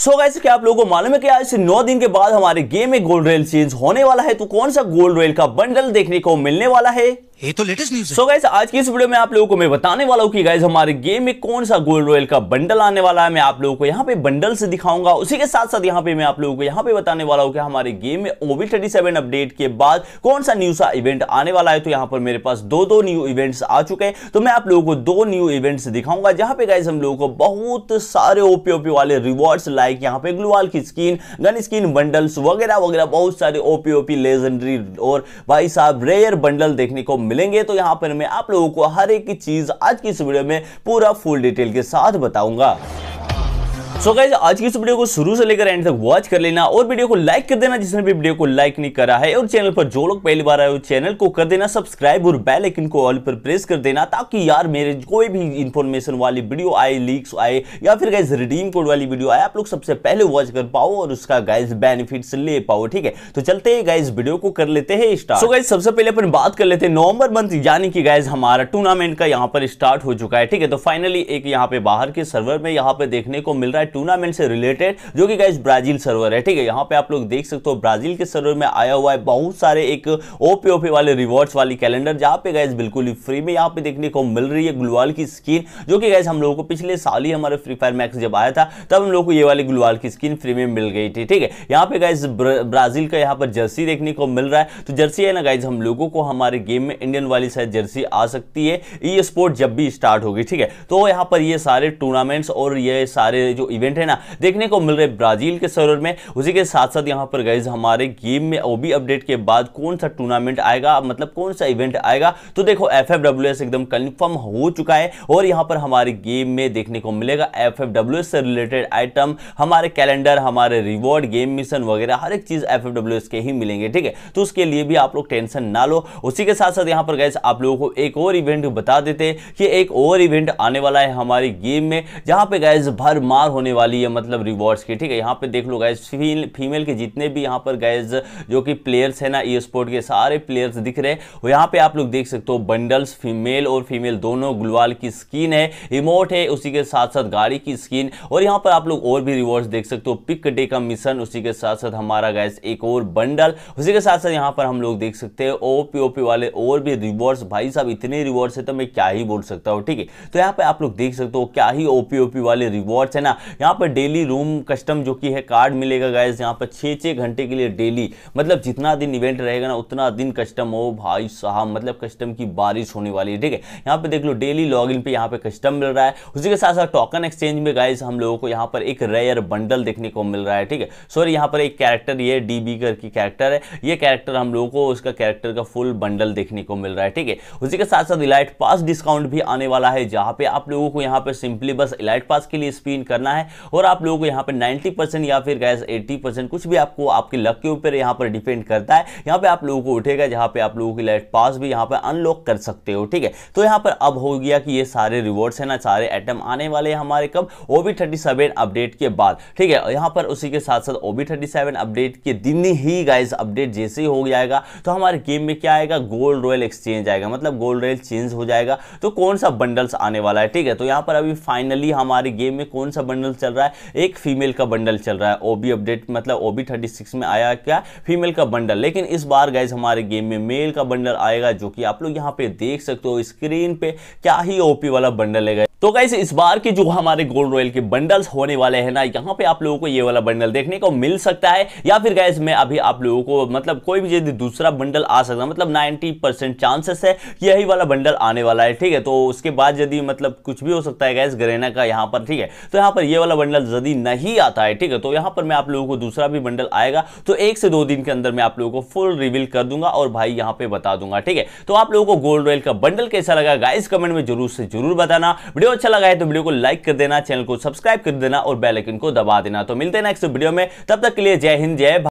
सो so gas क्या आप लोगों को मालूम है कि आज से नौ दिन के बाद हमारे गेम में गोल्ड रेल चेंज होने वाला है तो कौन सा गोल्ड रेल का बंडल देखने को मिलने वाला है ये तो लेटेस्ट न्यूज़ सो गाइस आज की इस वीडियो में आप लोगों को मैं बताने वाला हूँ कि गाइस हमारे गेम में कौन सा गोल्ड रॉयल का बंडल आने वाला है मैं आप लोगों को यहाँ पे बंडल से दिखाऊंगा उसी के साथ साथ यहाँ पे मैं आप लोगों को यहाँ पे बताने वाला हूँ कि हमारे गेम में ओवी थर्टी सेवन अपडेट के बाद कौन सा न्यू सा इवेंट आने वाला है तो यहाँ पर मेरे पास दो दो न्यू इवेंट्स आ चुके हैं तो मैं आप लोगों को दो न्यू इवेंट्स दिखाऊंगा जहाँ पे गाइज हम लोगों को बहुत सारे ओपी ओपी वाले रिवॉर्ड्स लाइक लाइक यहाँ पे ग्लूवाल की स्किन गन स्किन बंडल्स वगैरह वगैरह बहुत सारे ओपी ओपी लेजेंडरी और भाई साहब रेयर बंडल देखने को मिलेंगे तो यहाँ पर मैं आप लोगों को हर एक चीज आज की इस वीडियो में पूरा फुल डिटेल के साथ बताऊंगा सो गाइज आज की इस वीडियो को शुरू से लेकर एंड तक वॉच कर लेना और वीडियो को लाइक कर देना जिसने भी वीडियो को लाइक नहीं करा है और चैनल पर जो लोग पहली बार आए हो चैनल को कर देना सब्सक्राइब और बेल आइकन को ऑल पर प्रेस कर देना ताकि यार मेरे कोई भी इंफॉर्मेशन वाली वीडियो आए लीक्स आए या फिर गाइज रिडीम कोड वाली वीडियो आए आप लोग सबसे पहले वॉच कर पाओ और उसका गाइज बेनिफिट ले पाओ ठीक है तो चलते हैं गाइज वीडियो को कर लेते हैं स्टार्ट सो गाइज सबसे पहले अपन बात कर लेते हैं नवंबर मंथ यानी कि गाइज हमारा टूर्नामेंट का यहाँ पर स्टार्ट हो चुका है ठीक है तो फाइनली एक यहाँ पे बाहर के सर्वर में यहाँ पे देखने को मिल रहा है टूर्नामेंट से रिलेटेड जो कि गाइज ब्राजील सर्वर है ठीक है यहाँ पे आप लोग देख सकते हो ब्राजील के सर्वर में आया हुआ है बहुत सारे एक ओपी ओपी वाले रिवॉर्ड्स वाली कैलेंडर जहाँ पे गाइज बिल्कुल ही फ्री में यहाँ पे देखने को मिल रही है गुलवाल की स्किन जो कि गाइज हम लोगों को पिछले साल ही हमारे फ्री फायर मैक्स जब आया था तब हम लोग को ये वाली गुलवाल की स्किन फ्री में मिल गई थी ठीक है यहाँ पे गाइज ब्राजील का यहाँ पर जर्सी देखने को मिल रहा है तो जर्सी है ना गाइज हम लोगों को हमारे गेम में इंडियन वाली शायद जर्सी आ सकती है ई स्पोर्ट जब भी स्टार्ट होगी ठीक है तो यहाँ पर ये सारे टूर्नामेंट्स और ये सारे जो इवेंट है ना देखने को मिल रहे ब्राजील के सर्वर में उसी के साथ साथ यहाँ पर गाइज हमारे गेम में ओबी अपडेट के बाद कौन सा टूर्नामेंट आएगा मतलब कौन सा इवेंट आएगा तो देखो एफ एकदम कन्फर्म हो चुका है और यहाँ पर हमारे गेम में देखने को मिलेगा एफ से रिलेटेड आइटम हमारे कैलेंडर हमारे रिवॉर्ड गेम मिशन वगैरह हर एक चीज़ एफ के ही मिलेंगे ठीक है तो उसके लिए भी आप लोग टेंशन ना लो उसी के साथ साथ यहाँ पर गाइज आप लोगों को एक और इवेंट बता देते कि एक और इवेंट आने वाला है हमारी गेम में जहाँ पे गैस भरमार होने होने वाली है मतलब रिवॉर्ड्स की ठीक है यहाँ पे देख लो गैस फीमेल फीमेल के जितने भी यहाँ पर गैस जो कि प्लेयर्स है ना ई स्पोर्ट के सारे प्लेयर्स दिख रहे हैं यहाँ पे आप लोग देख सकते हो बंडल्स फीमेल और फीमेल दोनों गुलवाल की स्किन है रिमोट है उसी के साथ साथ गाड़ी की स्किन और यहाँ पर आप लोग और भी रिवॉर्ड्स देख सकते हो पिक डे का मिशन उसी के साथ साथ हमारा गैस एक और बंडल उसी के साथ साथ यहाँ पर हम लोग देख सकते हैं ओपी ओपी वाले और भी रिवॉर्ड्स भाई साहब इतने रिवॉर्ड्स है तो मैं क्या ही बोल सकता हूँ ठीक है तो यहाँ पे आप लोग देख सकते हो क्या ही ओपी ओपी वाले रिवॉर्ड्स है ना यहाँ पर डेली रूम कस्टम जो कि है कार्ड मिलेगा गाइज यहाँ पर छः छः घंटे के लिए डेली मतलब जितना दिन इवेंट रहेगा ना उतना दिन कस्टम हो भाई साहब मतलब कस्टम की बारिश होने वाली है ठीक है यहाँ पर देख लो डेली लॉग इन पर यहाँ पे कस्टम मिल रहा है उसी के साथ साथ टोकन एक्सचेंज में गाइज हम लोगों को यहाँ पर एक रेयर बंडल देखने को मिल रहा है ठीक है सॉरी यहाँ पर एक कैरेक्टर ये डी बी कर की कैरेक्टर है ये कैरेक्टर हम लोगों को उसका कैरेक्टर का फुल बंडल देखने को मिल रहा है ठीक है उसी के साथ साथ इलाइट पास डिस्काउंट भी आने वाला है जहाँ पे आप लोगों को यहाँ पर सिंपली बस इलाइट पास के लिए स्पिन करना है और आप लोगों को यहाँ पर 90 परसेंट या फिर गैस एट्टी परसेंट कुछ भी आपको आपके लक के ऊपर यहाँ पर डिपेंड करता है यहाँ पे आप लोगों को उठेगा जहाँ पे आप लोगों की लाइट पास भी यहाँ पर अनलॉक कर सकते हो ठीक है तो यहाँ पर अब हो गया कि ये सारे रिवॉर्ड्स है ना सारे आइटम आने वाले हैं हमारे कब ओ बी अपडेट के बाद ठीक है यहाँ पर उसी के साथ साथ ओ बी अपडेट के दिन ही गैस अपडेट जैसे ही हो जाएगा तो हमारे गेम में क्या आएगा गोल्ड रॉयल एक्सचेंज आएगा मतलब गोल्ड रॉयल चेंज हो जाएगा तो कौन सा बंडल्स आने वाला है ठीक है तो यहाँ पर अभी फाइनली हमारे गेम में कौन सा बंडल बंडल चल रहा है एक फीमेल का बंडल चल रहा है ओबी अपडेट मतलब ओबी थर्टी सिक्स में आया क्या फीमेल का बंडल लेकिन इस बार गाइज हमारे गेम में मेल का बंडल आएगा जो कि आप लोग यहाँ पे देख सकते हो स्क्रीन पे क्या ही ओपी वाला बंडल है तो कैसे इस बार के जो हमारे गोल्ड रॉयल के बंडल्स होने वाले हैं ना यहाँ पे आप लोगों को ये वाला बंडल देखने को मिल सकता है या फिर गैस मैं अभी आप लोगों को मतलब कोई भी यदि दूसरा बंडल आ सकता है मतलब 90 परसेंट चांसेस है कि यही वाला बंडल आने वाला है ठीक है तो उसके बाद यदि मतलब कुछ भी हो सकता है गैस ग्रेना का यहाँ पर ठीक है तो यहाँ पर ये वाला बंडल यदि नहीं आता है ठीक है तो यहाँ पर मैं आप लोगों को दूसरा भी बंडल आएगा तो एक से दो दिन के अंदर मैं आप लोगों को फुल रिविल कर दूंगा और भाई यहाँ पे बता दूंगा ठीक है तो आप लोगों को गोल्ड रॉयल का बंडल कैसा लगा गाइस कमेंट में जरूर से जरूर बताना वीडियो वीडियो अच्छा लगा है तो वीडियो को लाइक कर देना चैनल को सब्सक्राइब कर देना और बेलाइकन को दबा देना तो मिलते हैं नेक्स्ट वीडियो में तब तक के लिए जय हिंद जय